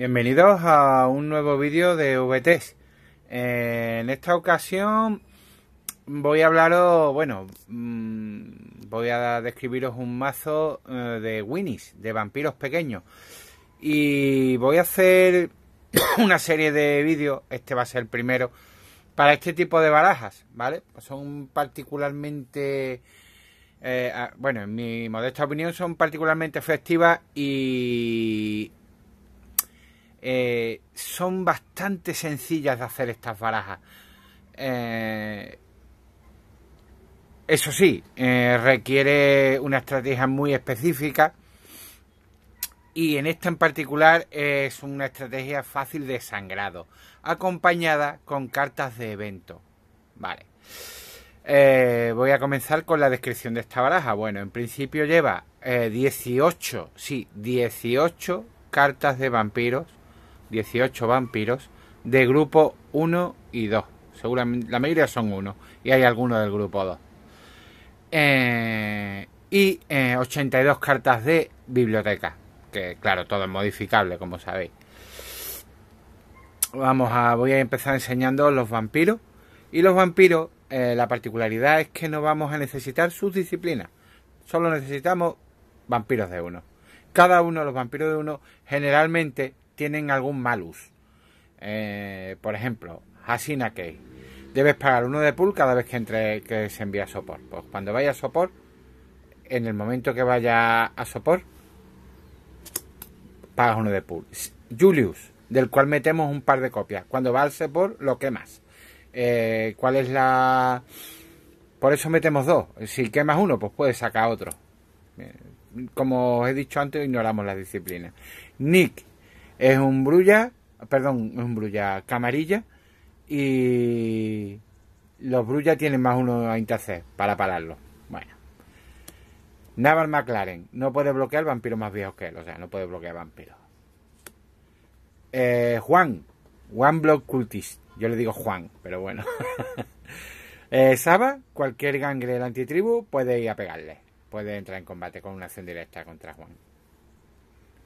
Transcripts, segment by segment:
Bienvenidos a un nuevo vídeo de VTS. Eh, en esta ocasión voy a hablaros, bueno, mm, voy a describiros un mazo eh, de Winnies, de vampiros pequeños. Y voy a hacer una serie de vídeos, este va a ser el primero, para este tipo de barajas, ¿vale? Pues son particularmente... Eh, bueno, en mi modesta opinión son particularmente efectivas y eh, son bastante sencillas de hacer estas barajas. Eh, eso sí, eh, requiere una estrategia muy específica y en esta en particular es una estrategia fácil de sangrado, acompañada con cartas de evento. Vale. voy a comenzar con la descripción de esta baraja. Bueno, en principio lleva 18, sí, 18 cartas de vampiros 18 vampiros de grupo 1 y 2. Seguramente, la mayoría son 1 y hay algunos del grupo 2. Eh, y 82 eh, cartas de biblioteca, que claro, todo es modificable, como sabéis. Vamos a, voy a empezar enseñando los vampiros. Y los vampiros, eh, la particularidad es que no vamos a necesitar sus disciplinas. Solo necesitamos vampiros de uno. Cada uno, de los vampiros de uno, generalmente tienen algún malus. Eh, por ejemplo, Hasina Key. Debes pagar uno de pool cada vez que entre que se envía a sopor. Pues cuando vaya a sopor, en el momento que vaya a sopor, pagas uno de pool. Julius, del cual metemos un par de copias. Cuando va al sopor, lo quemas. Eh, ¿Cuál es la...? Por eso metemos dos. Si quemas uno, pues puedes sacar otro. Eh, como os he dicho antes, ignoramos las disciplinas. Nick, es un brulla, perdón, es un brulla camarilla y los Brulla tienen más uno a interceder para pararlo. Bueno. Naval McLaren, no puede bloquear vampiros más viejos que él, o sea, no puede bloquear vampiros. Eh, Juan, One Block Cultist, yo le digo Juan, pero bueno. Eh, Saba, cualquier gangre del antitribu puede ir a pegarle, puede entrar en combate con una acción directa contra Juan.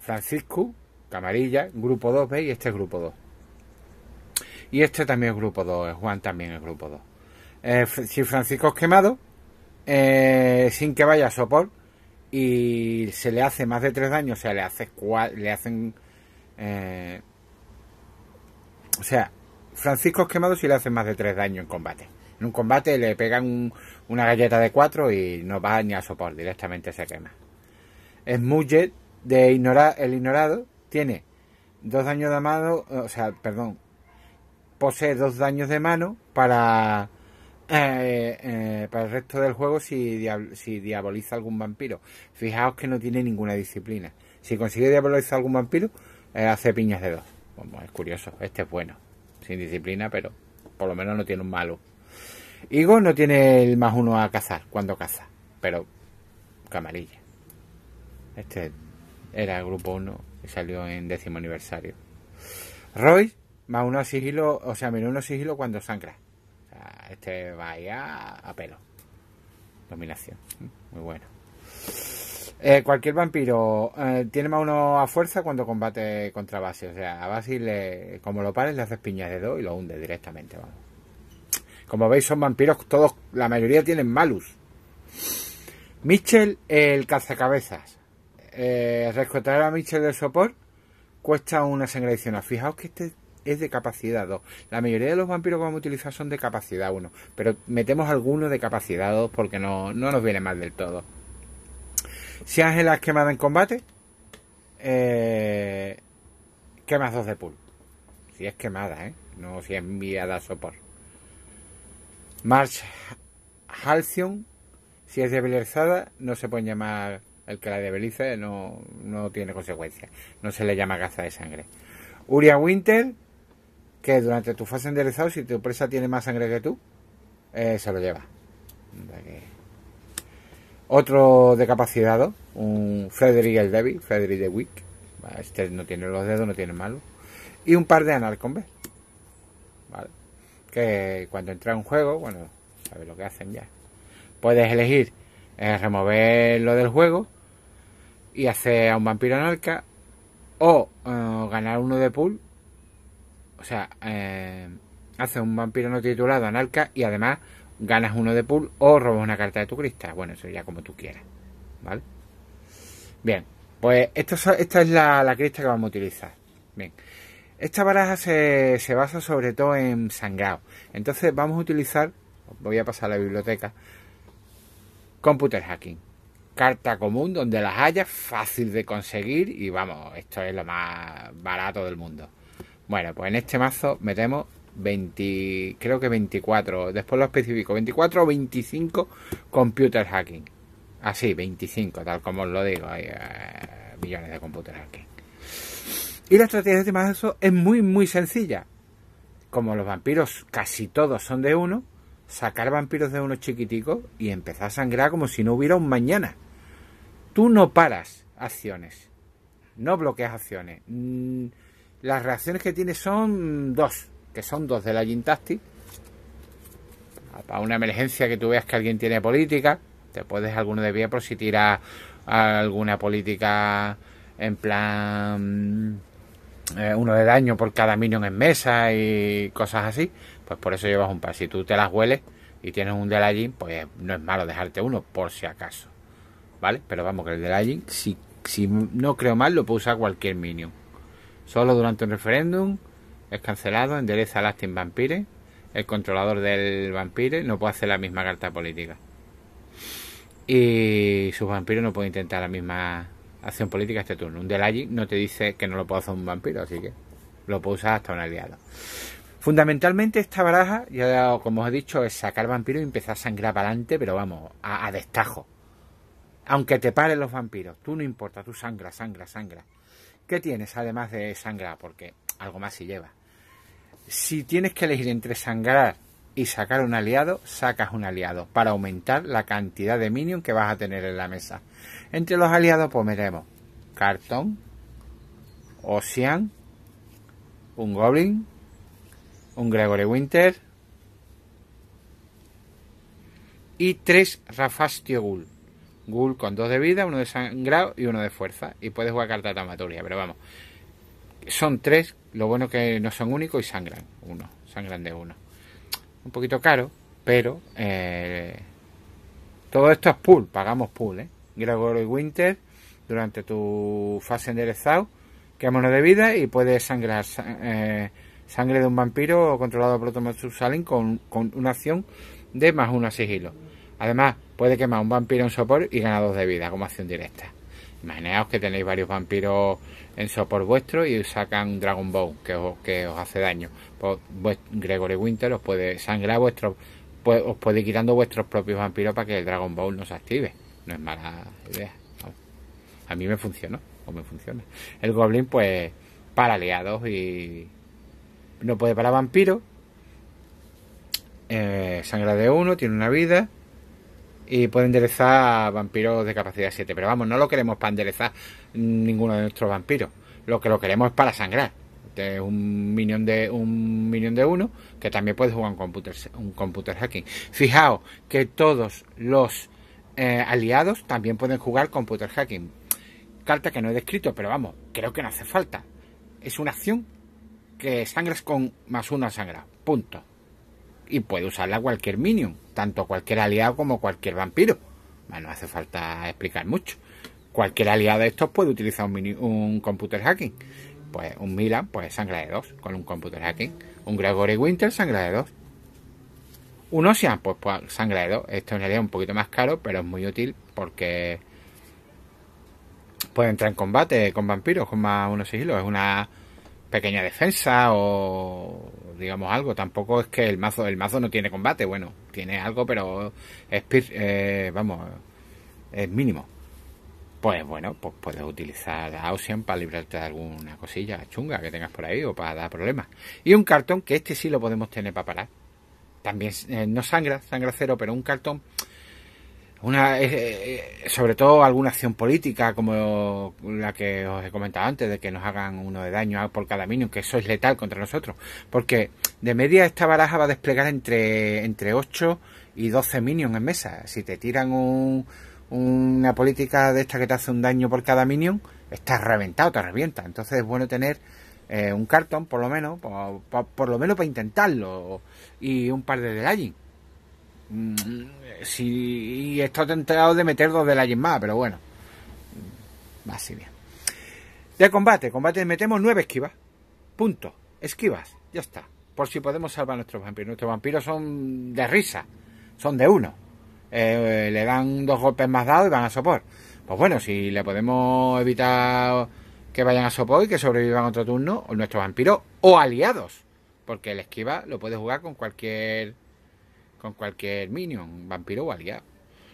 Francisco, amarilla, grupo 2 veis, y este es grupo 2. Y este también es grupo 2, eh, Juan también es grupo 2. Eh, si Francisco es quemado, eh, sin que vaya a sopor, y se le hace más de 3 daños, o sea, le, hace le hacen... o sea, Francisco es quemado si le hace más de tres daños en combate. En un combate le pegan una galleta de 4 y no va ni a sopor, directamente se quema. Es muy de ignorar, el ignorado, tiene dos daños de mano, eh, o sea, perdón, posee dos daños de mano para, eh, eh, para el resto del juego si, si diaboliza algún vampiro. Fijaos que no tiene ninguna disciplina. Si consigue diabolizar algún vampiro, hace piñas de dos. es curioso, este es bueno, sin disciplina, pero por lo menos no tiene un malo. Igor no tiene el más uno a cazar cuando caza, pero camarilla. Este era el grupo 1 salió en décimo aniversario. Roy más a sigilo. o sea, menos uno sigilo cuando sangra. este vaya a, pelo. Dominación. Muy bueno. Eh, cualquier vampiro eh, tiene más uno a fuerza cuando combate contra Basile. O sea, a Basil como lo pares, le haces piñas de dos y lo hunde directamente. Como veis, son vampiros, todos, la mayoría tienen malus. Mitchell, el cazacabezas eh, rescatar a Michel del sopor cuesta una sangre adicional. Fijaos que este es de capacidad 2. La mayoría de los vampiros que vamos a utilizar son de capacidad 1, pero metemos algunos de capacidad 2 porque no, nos viene mal del todo. Si Ángela es quemada en combate, eh, quemas 2 de pool. Si es quemada, ¿eh? No si es enviada a sopor. March Halcyon, si es debilizada, no se pueden llamar el que la debilice no, no tiene consecuencias. No se le llama caza de sangre. Uria Winter, que durante tu fase enderezado, si tu presa tiene más sangre que tú, eh, se lo lleva. Otro decapacitado, un Frederick el débil Frederick the Wick. Este no tiene los dedos, no tiene malo. Y un par de anarcombes. Que cuando entra en juego, bueno, sabes lo que hacen ya. Puedes elegir Remover lo del juego y hacer a un vampiro anarca o eh, ganar uno de pool. O sea, eh, hace un vampiro no titulado anarca y además ganas uno de pool o robas una carta de tu crista Bueno, eso ya como tú quieras. ¿Vale? Bien, pues esta, esta es la, la crista que vamos a utilizar. Bien. Esta baraja se, se basa sobre todo en sangrado. Entonces vamos a utilizar, voy a pasar a la biblioteca, Computer hacking. Carta común donde las haya, fácil de conseguir y vamos, esto es lo más barato del mundo. Bueno, pues en este mazo metemos 20, creo que 24, después lo específico, 24 o 25 computer hacking. Así, ah, 25, tal como os lo digo, hay eh, millones de computer hacking. Y la estrategia de este mazo es muy, muy sencilla. Como los vampiros casi todos son de uno, sacar vampiros de unos chiquiticos y empezar a sangrar como si no hubiera un mañana. Tú no paras acciones, no bloqueas acciones. Mm, las reacciones que tienes son dos, que son dos de la Gintasti. Para una emergencia que tú veas que alguien tiene política, te puedes alguno de pie por si tira alguna política en plan mm, eh, uno de daño por cada minion en mesa y cosas así pues por eso llevas un par. Si tú te las hueles y tienes un Delagin, pues no es malo dejarte uno, por si acaso. ¿Vale? Pero vamos, que el Delagin, si, si no creo mal, lo puede usar cualquier Minion. Solo durante un referéndum es cancelado, endereza al Lasting Vampire, el controlador del Vampire no puede hacer la misma carta política. Y sus vampiros no pueden intentar la misma acción política este turno. Un Delagin no te dice que no lo puede hacer un vampiro, así que lo puede usar hasta un aliado. Fundamentalmente esta baraja, ya como os he dicho, es sacar vampiros y empezar a sangrar para adelante, pero vamos, a, destajo. Aunque te paren los vampiros, tú no importa, tú sangra, sangra, sangra. ¿Qué tienes además de sangrar? Porque algo más se lleva. Si tienes que elegir entre sangrar y sacar un aliado, sacas un aliado para aumentar la cantidad de minion que vas a tener en la mesa. Entre los aliados pondremos pues, cartón, Ocean, un goblin, un Gregory Winter y tres Rafastio Ghoul. Ghoul con dos de vida, uno de sangrado y uno de fuerza. Y puedes jugar carta de pero vamos. Son tres, lo bueno que no son únicos y sangran uno, sangran de uno. Un poquito caro, pero eh, todo esto es pool, pagamos pool, ¿eh? Gregory Winter durante tu fase enderezado, que de vida y puedes sangrar eh, Sangre de un vampiro controlado por Thomas Salen con, con una acción de más uno a sigilo. Además, puede quemar un vampiro en sopor y ganar dos de vida como acción directa. Imaginaos que tenéis varios vampiros en sopor vuestro y sacan Dragon Ball que os, que os hace daño. Pues, Gregory Winter os puede sangrar vuestro, pues, os puede ir quitando vuestros propios vampiros para que el Dragon Ball no se active. No es mala idea. A mí me funcionó, o me funciona. El Goblin, pues, para aliados y no puede para vampiro. Eh, sangra de uno, tiene una vida. Y puede enderezar vampiros de capacidad 7. Pero vamos, no lo queremos para enderezar ninguno de nuestros vampiros. Lo que lo queremos es para sangrar. Es un minion de un minion de uno que también puede jugar un computer, un computer hacking. Fijaos que todos los eh, aliados también pueden jugar computer hacking. Carta que no he descrito, pero vamos, creo que no hace falta. Es una acción que con más una sangra. Punto. Y puede usarla cualquier minion, tanto cualquier aliado como cualquier vampiro. no hace falta explicar mucho. Cualquier aliado de estos puede utilizar un, un computer hacking. Pues un Milan, pues sangra de dos con un computer hacking. Un Gregory Winter, sangra de dos. Un Ocean, pues, pues sangra de dos. Esto es realidad es un poquito más caro, pero es muy útil porque puede entrar en combate con vampiros con más unos sigilos. Es una pequeña defensa o digamos algo. Tampoco es que el mazo, el mazo no tiene combate, bueno, tiene algo, pero es, eh, vamos, es mínimo. Pues bueno, pues puedes utilizar a Ocean para librarte de alguna cosilla chunga que tengas por ahí o para dar problemas. Y un cartón que este sí lo podemos tener para parar. También eh, no sangra, sangra cero, pero un cartón eh, eh, sobre todo alguna acción política como la que os he comentado antes de que nos hagan uno de daño por cada minion que eso es letal contra nosotros porque de media esta baraja va a desplegar entre entre 8 y 12 minions en mesa si te tiran una política de esta que te hace un daño por cada minion estás reventado te revienta entonces es bueno tener eh, un cartón por lo menos lo menos para intentarlo y un par de delaying Mm, si, y esto tentado de meter dos de la más, pero bueno. Va así bien. De combate, combate metemos nueve esquivas. Punto. Esquivas. Ya está. Por si podemos salvar a nuestros vampiros. Nuestros vampiros son de risa. Son de uno. Eh, le dan dos golpes más dados y van a sopor. Pues bueno, si le podemos evitar que vayan a sopor y que sobrevivan otro turno, o nuestros vampiros o aliados. Porque el esquiva lo puede jugar con cualquier con cualquier minion, vampiro o aliado.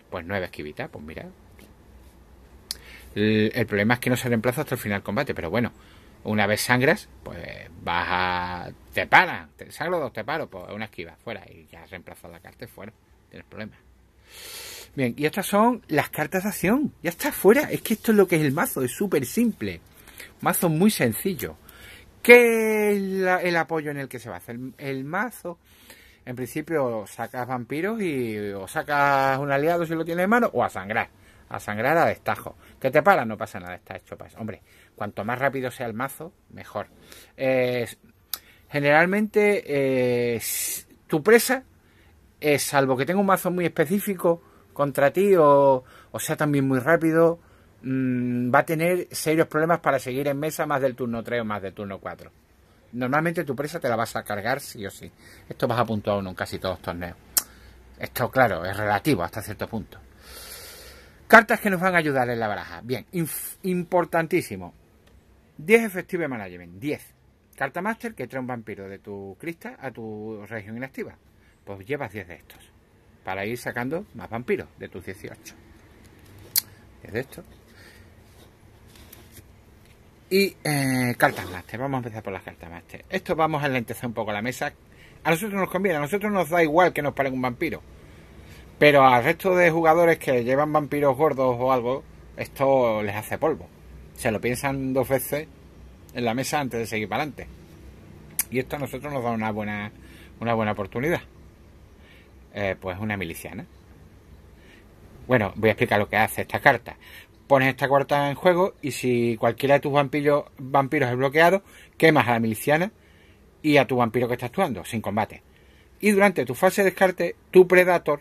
Pues nueve esquivitas, pues mira. El, problema es que no se reemplaza hasta el final del combate, pero bueno, una vez sangras, pues vas a. te paran, te sangro dos, te paro, pues una esquiva, fuera, y ya has reemplazado la carta fuera, tienes problemas. Bien, y estas son las cartas de acción. Ya está fuera. Es que esto es lo que es el mazo. Es súper simple. Mazo muy sencillo. ¿Qué es el apoyo en el que se basa? el mazo en principio sacas vampiros y o sacas un aliado si lo tienes en mano o a sangrar. A sangrar a destajo. ¿Que te para? No pasa nada, está hecho Hombre, cuanto más rápido sea el mazo, mejor. Eh, generalmente eh, tu presa, salvo que tenga un mazo muy específico contra ti o, sea también muy rápido, mm, va a tener serios problemas para seguir en mesa más del turno 3 o más del turno 4. Normalmente tu presa te la vas a cargar sí o sí. Esto vas a a uno en casi todos los torneos. Esto, claro, es relativo hasta cierto punto. Cartas que nos van a ayudar en la baraja. Bien, importantísimo. 10 de Management. 10. Carta Master que trae un vampiro de tu crista a tu región inactiva. Pues llevas 10 de estos. Para ir sacando más vampiros de tus 18. de estos. Y eh, cartas máster, vamos a empezar por las cartas máster. Esto vamos a enlentecer un poco la mesa. A nosotros nos conviene, a nosotros nos da igual que nos paren un vampiro. Pero al resto de jugadores que llevan vampiros gordos o algo, esto les hace polvo. Se lo piensan dos veces en la mesa antes de seguir para adelante. Y esto a nosotros nos da una buena, una buena oportunidad. Eh, pues una miliciana. Bueno, voy a explicar lo que hace esta carta pones esta cuarta en juego y si cualquiera de tus vampiros, vampiros es bloqueado, quemas a la miliciana y a tu vampiro que está actuando, sin combate. Y durante tu fase de descarte, tu predator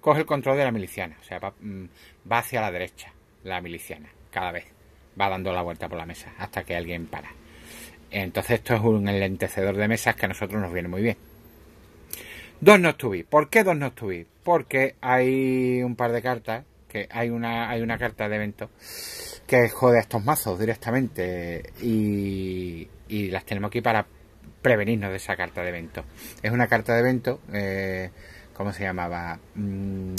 coge el control de la miliciana, o sea, va, mm, hacia la derecha la miliciana, cada vez va dando la vuelta por la mesa hasta que alguien para. Entonces esto es un enlentecedor de mesas que a nosotros nos viene muy bien. Dos Noctubi. ¿Por qué dos Noctubi? Porque hay un par de cartas hay una, hay una carta de evento que jode a estos mazos directamente y, las tenemos aquí para prevenirnos de esa carta de evento. Es una carta de evento, eh, ¿cómo se llamaba? Mm,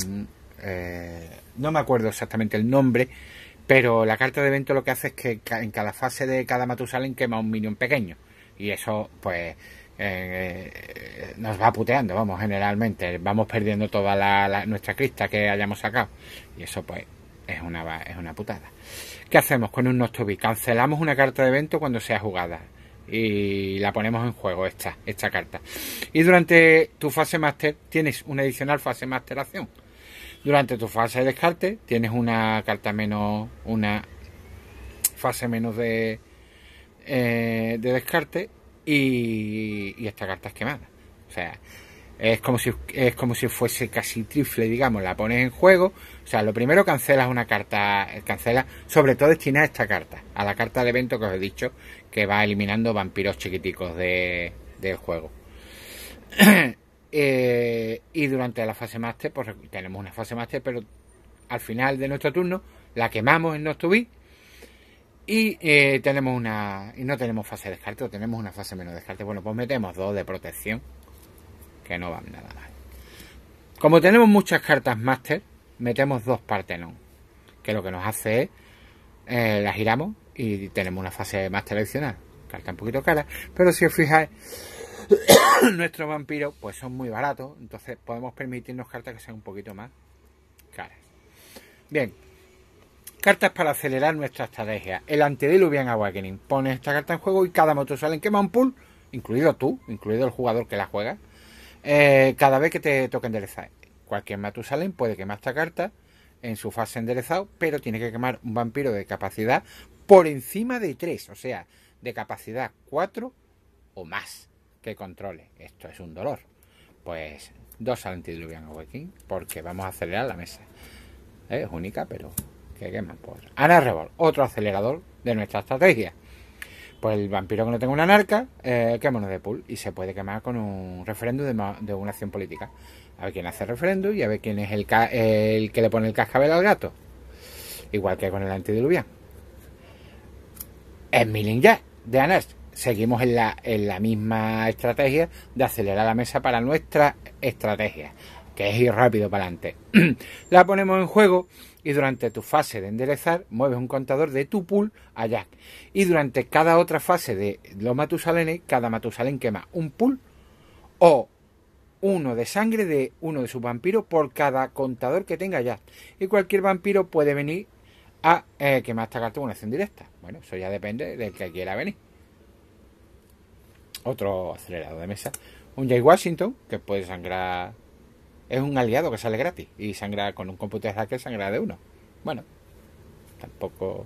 eh, no me acuerdo exactamente el nombre, pero la carta de evento lo que hace es que en cada fase de cada Matusalén quema un minion pequeño. Y eso, pues, eh, eh, nos va puteando, vamos, generalmente. Vamos perdiendo toda nuestra crista que hayamos sacado. Y eso, pues, es una, es una putada. ¿Qué hacemos con un Noctobi? Cancelamos una carta de evento cuando sea jugada. Y la ponemos en juego, esta, esta carta. Y durante tu fase máster tienes una adicional fase masteración. Durante tu fase de descarte tienes una carta menos, una fase menos de, eh, de descarte y, esta carta es quemada. O sea, es como si es como si fuese casi trifle, digamos, la pones en juego, o sea, lo primero cancelas una carta, cancela sobre todo destinada a esta carta, a la carta de evento que os he dicho, que va eliminando vampiros chiquiticos de, del juego. Eh, y durante la fase máster, pues tenemos una fase máster, pero al final de nuestro turno la quemamos en Noctubí y eh, tenemos una. Y no tenemos fase de descarte, o tenemos una fase menos de descarte. Bueno, pues metemos dos de protección. Que no van nada mal. Como tenemos muchas cartas máster, metemos dos Partenon. Que lo que nos hace es. Eh, la giramos y tenemos una fase máster adicional. Carta un poquito cara. Pero si os fijáis. nuestros vampiros pues son muy baratos. Entonces podemos permitirnos cartas que sean un poquito más caras. Bien, Cartas para acelerar nuestra estrategia. El antediluvian awakening. Pones esta carta en juego y cada motor quema un pool, incluido tú, incluido el jugador que la juega, eh, cada vez que te toque enderezar. Cualquier Matusalén puede quemar esta carta en su fase enderezado, pero tiene que quemar un vampiro de capacidad por encima de 3, o sea, de capacidad 4 o más que controle. Esto es un dolor. Pues dos al Antediluvian Awakening, porque vamos a acelerar la mesa. Es única, pero que queman. Pues. Ana otro acelerador de nuestra estrategia. Pues el vampiro que no tenga una anarca, eh, quémonos de pool. Y se puede quemar con un referéndum de, una acción política. A ver quién hace referéndum y a ver quién es el, que le pone el cascabel al gato. Igual que con el antidiluvian En Milling ya, de Anar. seguimos en la misma estrategia de acelerar la mesa para nuestra estrategia, que es ir rápido para adelante. la ponemos en juego y durante tu fase de enderezar mueves un contador de tu pool a Jack. Y durante cada otra fase de los Matusalenes, cada Matusalén quema un pool o uno de sangre de uno de sus vampiros por cada contador que tenga Jack. Y cualquier vampiro puede venir a eh, quemar esta carta con acción directa. Bueno, eso ya depende del que quiera venir. Otro acelerado de mesa. Un Jay Washington, que puede sangrar es un aliado que sale gratis y sangra con un computer hacker sangra de uno. Bueno, tampoco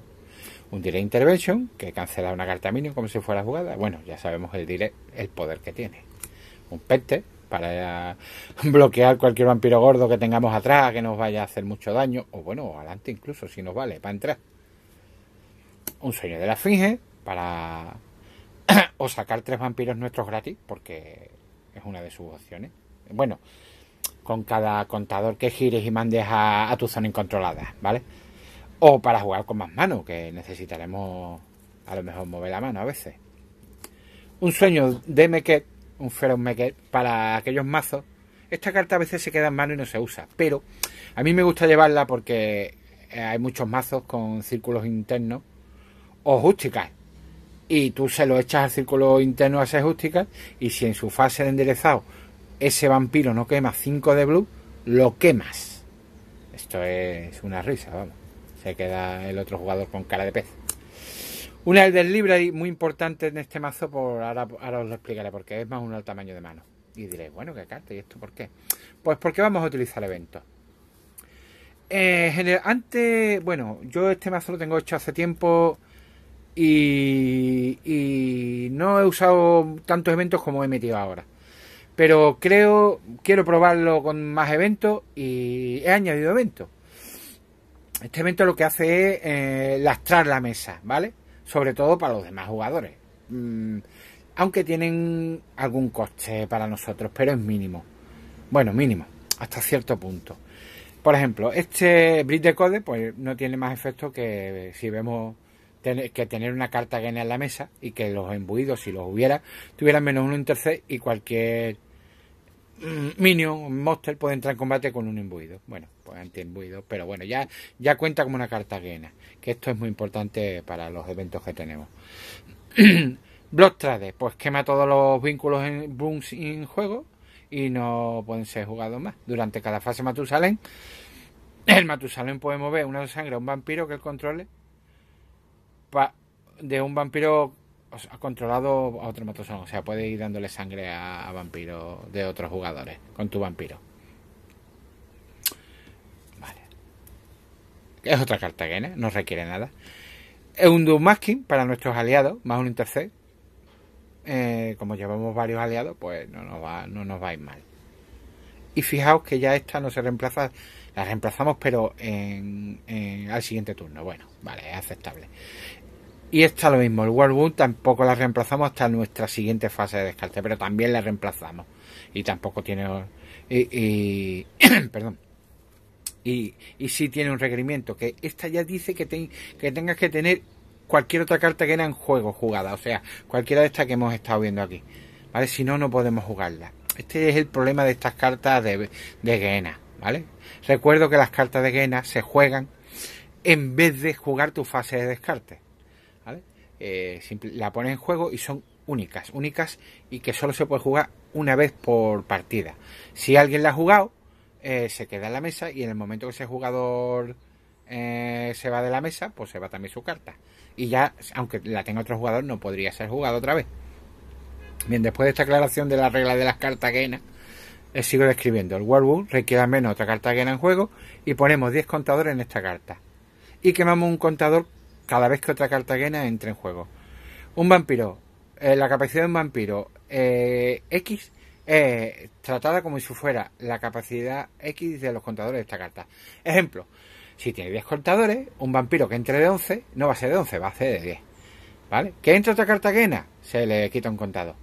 un direct intervention que cancela una carta minion como si fuera jugada. Bueno, ya sabemos el direct. el poder que tiene. Un pente para eh, bloquear cualquier vampiro gordo que tengamos atrás que nos vaya a hacer mucho daño o bueno, adelante incluso si nos vale para entrar. Un sueño de la finge para o sacar tres vampiros nuestros gratis porque es una de sus opciones. Bueno, con cada contador que gires y mandes a, tu zona incontrolada, ¿vale? O para jugar con más mano, que necesitaremos a lo mejor mover la mano a veces. Un sueño de mequet un Feroz mequet para aquellos mazos. Esta carta a veces se queda en mano y no se usa, pero a mí me gusta llevarla porque eh, hay muchos mazos con círculos internos o justicas. Y tú se lo echas al círculo interno a ese justicas y si en su fase de enderezado ese vampiro no quema 5 de blue, lo quemas. Esto es una risa, vamos. Se queda el otro jugador con cara de pez. Una del Library muy importante en este mazo, por ahora, os lo explicaré, porque es más un al tamaño de mano. Y diréis, bueno, que carta? ¿Y esto por qué? Pues porque vamos a utilizar eventos. Eh, antes, bueno, yo este mazo lo tengo hecho hace tiempo y, y no he usado tantos eventos como he metido ahora. Pero creo, quiero probarlo con más eventos y he añadido eventos. Este evento lo que hace es eh, lastrar la mesa, ¿vale? Sobre todo para los demás jugadores. Mm, aunque tienen algún coste para nosotros, pero es mínimo. Bueno, mínimo, hasta cierto punto. Por ejemplo, este Bridge de Code pues, no tiene más efecto que si vemos que tener una carta en la mesa y que los embuidos, si los hubiera, tuvieran menos uno en tercer y cualquier Mm, Minion, Monster puede entrar en combate con un imbuido. Bueno, pues anti-imbuido, pero bueno, ya, ya cuenta como una cartagena. Que esto es muy importante para los eventos que tenemos. trade, pues quema todos los vínculos en Booms en juego y no pueden ser jugados más. Durante cada fase Matusalén, el Matusalén puede mover una sangre a un vampiro que él controle de un vampiro ha controlado a otro matosón. O sea, puede ir dándole sangre a, vampiros de otros jugadores con tu vampiro. Vale. Es otra carta que no requiere nada. Es un Doommasking para nuestros aliados, más un intercept. Eh, como llevamos varios aliados, pues no nos, va, no nos va a ir mal. Y fijaos que ya esta no se reemplaza, la reemplazamos, pero en, al siguiente turno. Bueno, vale, es aceptable. Y está lo mismo, el Warwood tampoco la reemplazamos hasta nuestra siguiente fase de descarte, pero también la reemplazamos. Y tampoco tiene... Y, perdón. Y, sí tiene un requerimiento, que esta ya dice que, que tengas que tener cualquier otra carta que era en juego jugada, o sea, cualquiera de estas que hemos estado viendo aquí. ¿Vale? Si no, no podemos jugarla. Este es el problema de estas cartas de, de Gena, ¿vale? Recuerdo que las cartas de Gena se juegan en vez de jugar tu fase de descarte. Eh, la pone en juego y son únicas, únicas y que solo se puede jugar una vez por partida. Si alguien la ha jugado, eh, se queda en la mesa y en el momento que ese jugador eh, se va de la mesa, pues se va también su carta. Y ya, aunque la tenga otro jugador, no podría ser jugado otra vez. Bien, después de esta aclaración de la regla de las cartas eh, sigo describiendo. El Warwood requiere al menos otra carta que en juego y ponemos 10 contadores en esta carta. Y quemamos un contador cada vez que otra Cartagena entre en juego. Un vampiro, eh, la capacidad de un vampiro eh, X es eh, tratada como si fuera la capacidad X de los contadores de esta carta. Ejemplo, si tiene 10 contadores, un vampiro que entre de 11 no va a ser de 11, va a ser de 10. ¿Vale? Que entre otra Cartagena, se le quita un contado.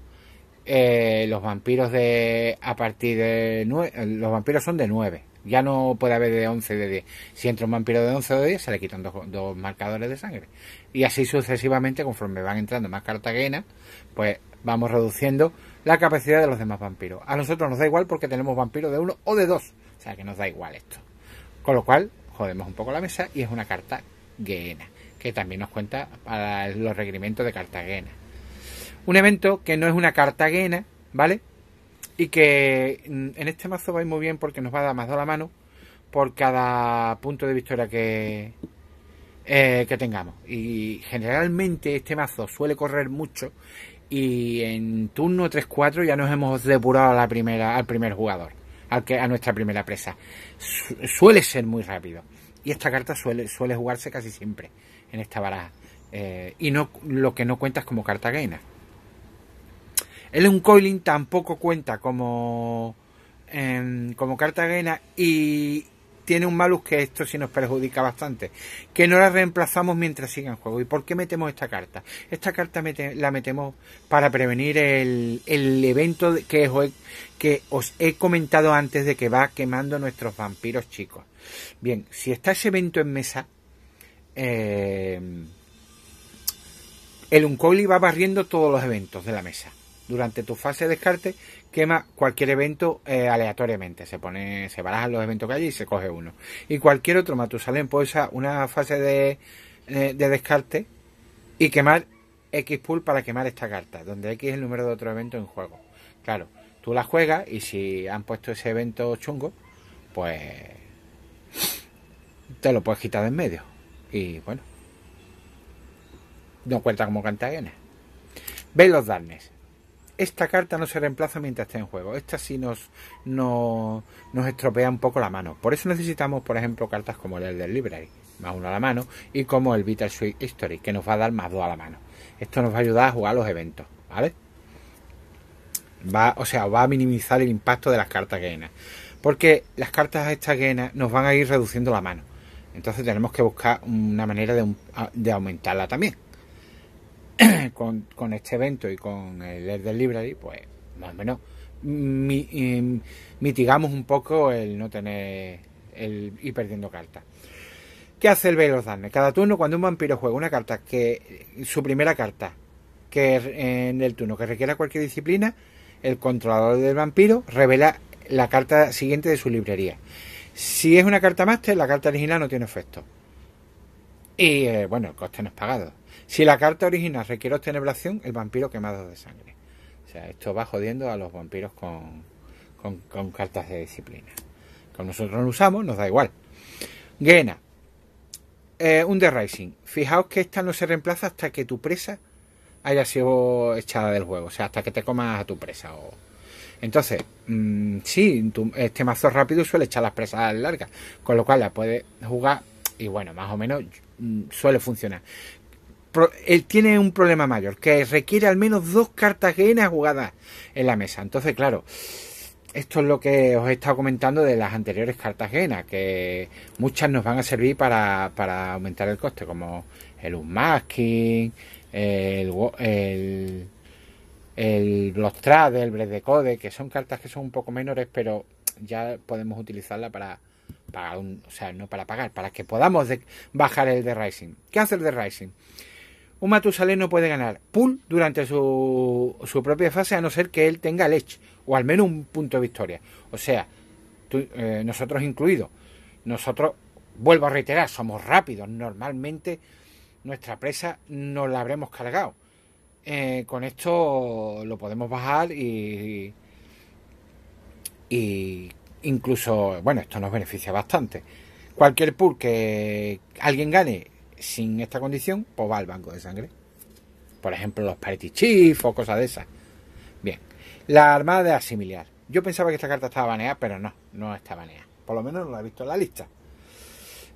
los vampiros de a partir de los vampiros son de 9, ya no puede haber de 11 de 10. Si entra un vampiro de 11 o de 10, se le quitan dos, marcadores de sangre. Y así sucesivamente, conforme van entrando más Cartagena pues vamos reduciendo la capacidad de los demás vampiros. A nosotros nos da igual porque tenemos vampiros de 1 o de 2. O sea que nos da igual esto. Con lo cual, jodemos un poco la mesa y es una carta guena, que también nos cuenta para los requerimientos de Cartagena. Un evento que no es una Cartagena, ¿vale? Y que en este mazo va muy bien porque nos va a dar más de la mano por cada punto de victoria que, eh, que tengamos. Y generalmente este mazo suele correr mucho y en turno 3-4 ya nos hemos depurado a la primera, al primer jugador, al que, a nuestra primera presa. suele ser muy rápido. Y esta carta suele, suele jugarse casi siempre en esta baraja. Eh, y no lo que no es como carta gainer. El uncoiling tampoco cuenta como, em, carta como Cartagena y tiene un malus que esto sí nos perjudica bastante, que no la reemplazamos mientras siga en juego. ¿Y por qué metemos esta carta? Esta carta la metemos para prevenir el, evento que os, he, que os he comentado antes de que va quemando nuestros vampiros chicos. Bien, si está ese evento en mesa, eh, el Uncoiling va barriendo todos los eventos de la mesa durante tu fase de descarte, quema cualquier evento eh, aleatoriamente. Se pone, se barajan los eventos que hay y se coge uno. Y cualquier otro Matusalén puede usar una fase eh, de, descarte y quemar X pool para quemar esta carta, donde X es el número de otro evento en juego. Claro, tú la juegas y si han puesto ese evento chungo, pues te lo puedes quitar de en medio. Y bueno, no cuenta como cantagena. Ve los darnes esta carta no se reemplaza mientras esté en juego. Esta sí nos, nos estropea un poco la mano. Por eso necesitamos, por ejemplo, cartas como el del Library, más uno a la mano, y como el Vital Sweet History, que nos va a dar más dos a la mano. Esto nos va a ayudar a jugar los eventos, ¿vale? Va, o sea, va a minimizar el impacto de las cartas guenas. Porque las cartas estas guenas nos van a ir reduciendo la mano. Entonces tenemos que buscar una manera de aumentarla también. con, este evento y con el del Library, pues más o menos eh, mitigamos un poco el no tener el ir perdiendo cartas. ¿Qué hace el Velos Darkness? Cada turno cuando un vampiro juega una carta que su primera carta que en el turno que requiera cualquier disciplina, el controlador del vampiro revela la carta siguiente de su librería. Si es una carta máster, la carta original no tiene efecto. Y eh, bueno, el coste no es pagado. Si la carta original requiere obtenebración, el vampiro quemado de sangre. O sea, esto va jodiendo a los vampiros con, cartas de disciplina. Con nosotros no usamos, nos da igual. Gena. Eh, un The Rising. Fijaos que esta no se reemplaza hasta que tu presa haya sido echada del juego. O sea, hasta que te comas a tu presa. O... Entonces, mm, sí, este mazo rápido suele echar las presas largas. Con lo cual la puedes jugar y bueno, más o menos mm, suele funcionar. Él tiene un problema mayor, que requiere al menos dos cartas genas jugadas en la mesa. Entonces, claro, esto es lo que os he estado comentando de las anteriores cartas genas que muchas nos van a servir para, para aumentar el coste, como el unmasking, el, el, el Blostrad, el brede code, que son cartas que son un poco menores, pero ya podemos utilizarla para pagar, un, o sea, no para pagar, para que podamos bajar el de Rising. ¿Qué hace el de Rising? un Matusalén no puede ganar pool durante su, su, propia fase a no ser que él tenga leche o al menos un punto de victoria. O sea, eh, nosotros incluidos, nosotros, vuelvo a reiterar, somos rápidos. Normalmente nuestra presa no la habremos cargado. Eh, con esto lo podemos bajar y, y incluso, bueno, esto nos beneficia bastante. Cualquier pool que alguien gane sin esta condición, pues va al banco de sangre. Por ejemplo, los party chief o cosas de esas. Bien, la armada de asimilar. Yo pensaba que esta carta estaba baneada, pero no, no está baneada. Por lo menos no la he visto en la lista.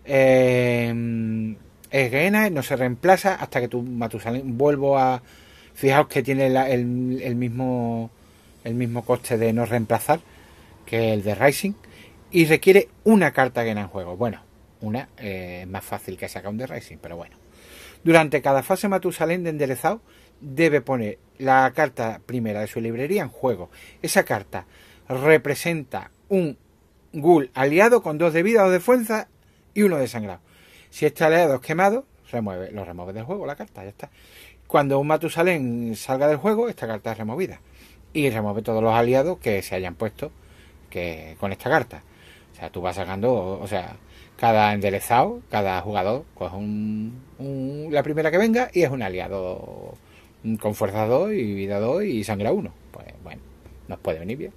Em, es y no se reemplaza hasta que tu Matusalén vuelvo a. Fijaos que tiene el, el, mismo el mismo coste de no reemplazar que el de Rising y requiere una carta Gena en juego. Bueno, una eh, más fácil que sacar un de Racing, pero bueno. Durante cada fase Matusalén de enderezado debe poner la carta primera de su librería en juego. Esa carta representa un ghoul aliado con dos de vida, o de fuerza y uno de sangrado. Si este aliado es quemado, remueve, lo remueve del juego la carta, ya está. Cuando un Matusalén salga del juego, esta carta es removida. Y remueve todos los aliados que se hayan puesto que, con esta carta. O sea, tú vas sacando, o sea, cada enderezado, cada jugador, coge un, la primera que venga y es un aliado con fuerza 2 y vida 2 y sangra 1. Pues bueno, nos puede venir bien.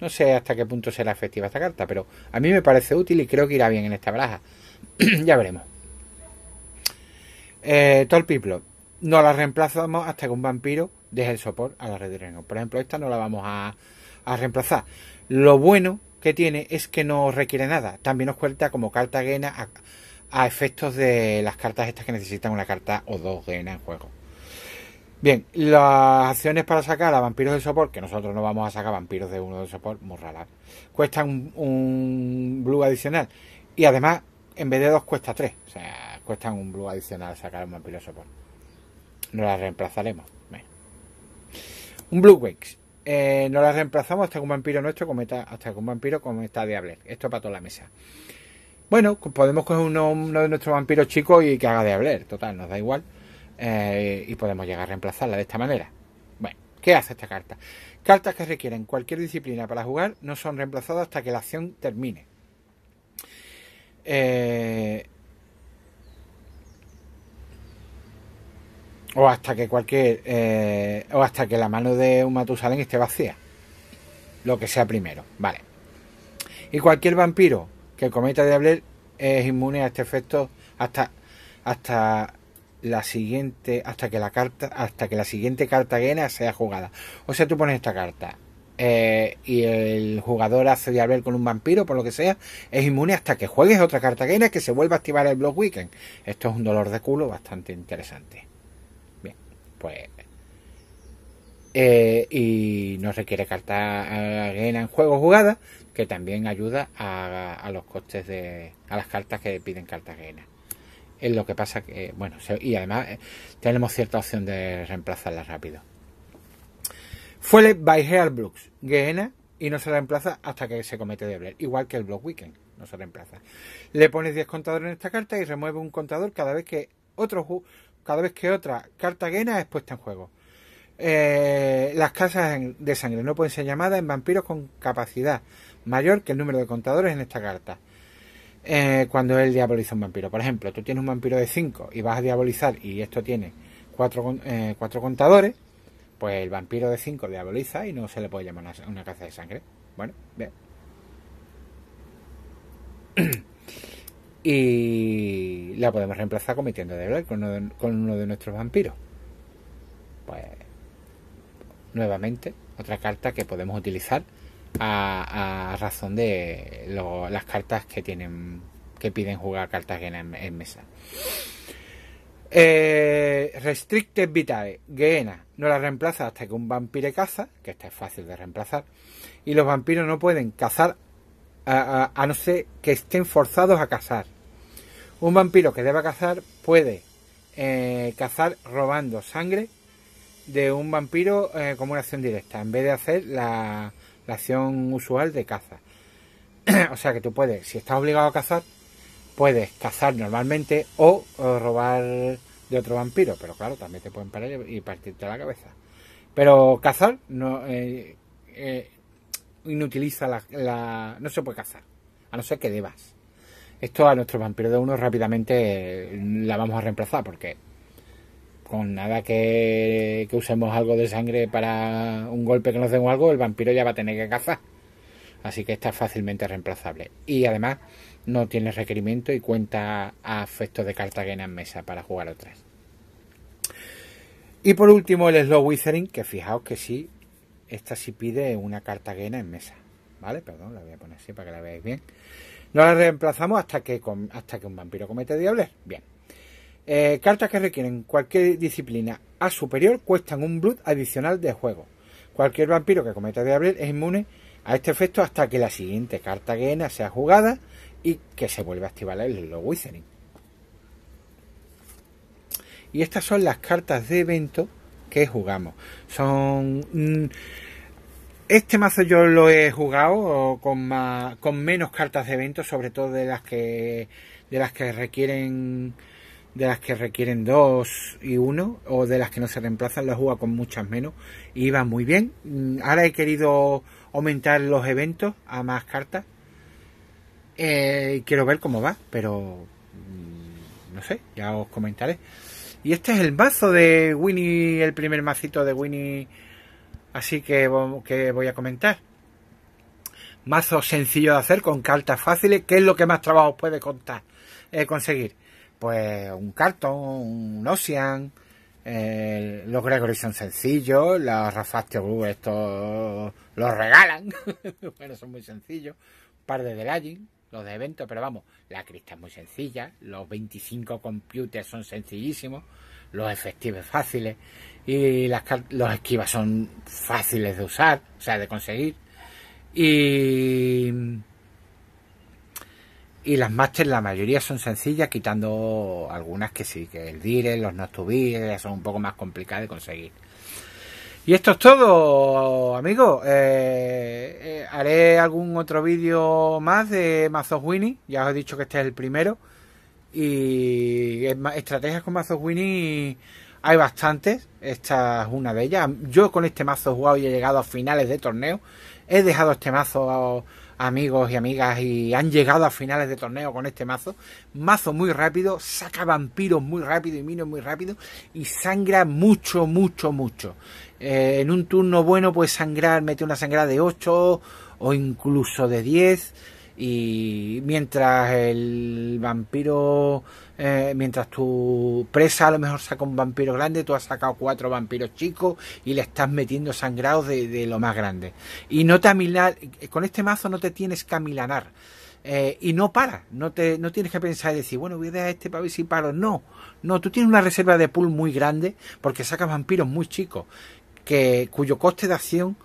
No sé hasta qué punto será efectiva esta carta, pero a mí me parece útil y creo que irá bien en esta baraja. ya veremos. Eh, Piplo. No la reemplazamos hasta que un vampiro deje el sopor a la red de Por ejemplo, esta no la vamos a, a reemplazar. Lo bueno que tiene es que no requiere nada. También os cuenta como carta a, a efectos de las cartas estas que necesitan una carta o dos gena en juego. Bien, las acciones para sacar a vampiros de soporte que nosotros no vamos a sacar vampiros de uno de sopor, muy rara, cuestan un, blue adicional. Y además, en vez de dos, cuesta tres. O sea, cuestan un blue adicional sacar un vampiro de sopor. No la reemplazaremos. Un blue wakes. Eh, no la reemplazamos hasta que un vampiro nuestro cometa, hasta que un vampiro cometa de Esto para toda la mesa. Bueno, pues podemos coger uno, de nuestros vampiros chicos y que haga de hablar, total, nos da igual. Eh, y podemos llegar a reemplazarla de esta manera. Bueno, ¿qué hace esta carta? Cartas que requieren cualquier disciplina para jugar no son reemplazadas hasta que la acción termine. Eh, o hasta que cualquier eh, o hasta que la mano de un Matusalén esté vacía lo que sea primero vale y cualquier vampiro que cometa diabler es inmune a este efecto hasta hasta la siguiente hasta que la carta hasta que la siguiente carta cartagena sea jugada o sea tú pones esta carta eh, y el jugador hace diabler con un vampiro por lo que sea es inmune hasta que juegues otra carta cartagena que se vuelva a activar el block weekend esto es un dolor de culo bastante interesante pues, eh, y no requiere carta arena en juego jugada, que también ayuda a, los costes de a las cartas que piden carta arena. Es lo que pasa que, bueno, y además eh, tenemos cierta opción de reemplazarla rápido. Fuele by Heal Brooks, Gehenna, y no se reemplaza hasta que se comete de igual que el Block Weekend, no se reemplaza. Le pones 10 contadores en esta carta y remueve un contador cada vez que otro cada vez que otra carta Cartagena es puesta en juego. Eh, las casas de sangre no pueden ser llamadas en vampiros con capacidad mayor que el número de contadores en esta carta. Eh, cuando él diaboliza un vampiro. Por ejemplo, tú tienes un vampiro de 5 y vas a diabolizar y esto tiene 4 eh, contadores, pues el vampiro de 5 diaboliza y no se le puede llamar una, una caza de sangre. Bueno, bien. y la podemos reemplazar cometiendo de verdad con uno de, nuestros vampiros. Pues nuevamente, otra carta que podemos utilizar a, razón de las cartas que tienen que piden jugar cartas en, en mesa. Eh, Restricted Vitae, Guena. no la reemplaza hasta que un vampiro caza, que esta es fácil de reemplazar, y los vampiros no pueden cazar a, a, no ser que estén forzados a cazar. Un vampiro que deba cazar puede eh, cazar robando sangre de un vampiro eh, como una acción directa, en vez de hacer la, acción usual de caza. o sea que tú puedes, si estás obligado a cazar, puedes cazar normalmente o, robar de otro vampiro, pero claro, también te pueden parar y partirte la cabeza. Pero cazar no eh, la, no se puede cazar, a no ser que debas. Esto a nuestro vampiro de uno rápidamente eh, la vamos a reemplazar porque con nada que, usemos algo de sangre para un golpe que nos den o algo, el vampiro ya va a tener que cazar. Así que está fácilmente reemplazable. Y además no tiene requerimiento y cuenta a efectos de Cartagena en mesa para jugar otras. Y por último el Slow Withering, que fijaos que sí, esta sí pide una Cartagena en mesa. ¿Vale? Perdón, la voy a poner así para que la veáis bien. No la reemplazamos hasta que, hasta que un vampiro comete Diabler. Bien. Eh, cartas que requieren cualquier disciplina A superior cuestan un blood adicional de juego. Cualquier vampiro que cometa Diabler es inmune a este efecto hasta que la siguiente carta guena sea jugada y que se vuelva a activar el Low Y estas son las cartas de evento que jugamos. Son. Mm, este mazo yo lo he jugado con, más, con menos cartas de eventos. sobre todo de las que de las que requieren de las que requieren dos y uno. o de las que no se reemplazan, la jugado con muchas menos y va muy bien. Mm, ahora he querido aumentar los eventos a más cartas. Eh, quiero ver cómo va, pero mm, no sé, ya os comentaré. Y este es el mazo de Winnie, el primer macito de Winnie Así que, que voy a comentar. Mazo sencillo de hacer con cartas fáciles. ¿Qué es lo que más trabajo puede contar, eh, conseguir? Pues un cartón, un Ocean, eh, los Gregory son sencillos, las Rafasti Blue estos los regalan, bueno, son muy sencillos, un par de Delagin, los de evento, pero vamos, la crista es muy sencilla, los 25 computers son sencillísimos, los efectivos fáciles y las, los esquivas son fáciles de usar, o sea, de conseguir. Y, y las masters la mayoría son sencillas, quitando algunas que sí, que el dire, los no to son un poco más complicadas de conseguir. Y esto es todo, amigos. Eh, eh, haré algún otro vídeo más de Mazos Winnie. Ya os he dicho que este es el primero. Y estrategias con mazos Winnie hay bastantes. Esta es una de ellas. Yo con este mazo he jugado y he llegado a finales de torneo. He dejado este mazo a amigos y amigas y han llegado a finales de torneo con este mazo. Mazo muy rápido, saca vampiros muy rápido y minos muy rápido y sangra mucho, mucho, mucho. Eh, en un turno bueno puede sangrar, mete una sangrada de 8 o incluso de 10 y mientras el vampiro, eh, mientras tu presa a lo mejor saca un vampiro grande, tú has sacado cuatro vampiros chicos y le estás metiendo sangrados de, lo más grande. Y no te amilar, con este mazo no te tienes que amilanar. Eh, y no para, no, te, no tienes que pensar y decir, bueno, voy a dejar este para ver si paro. No, no, tú tienes una reserva de pool muy grande porque sacas vampiros muy chicos, que, cuyo coste de acción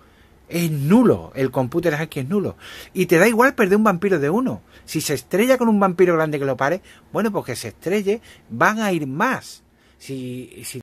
es nulo, el computer aquí es nulo. Y te da igual perder un vampiro de uno. Si se estrella con un vampiro grande que lo pare, bueno, porque pues se estrelle, van a ir más. Si, si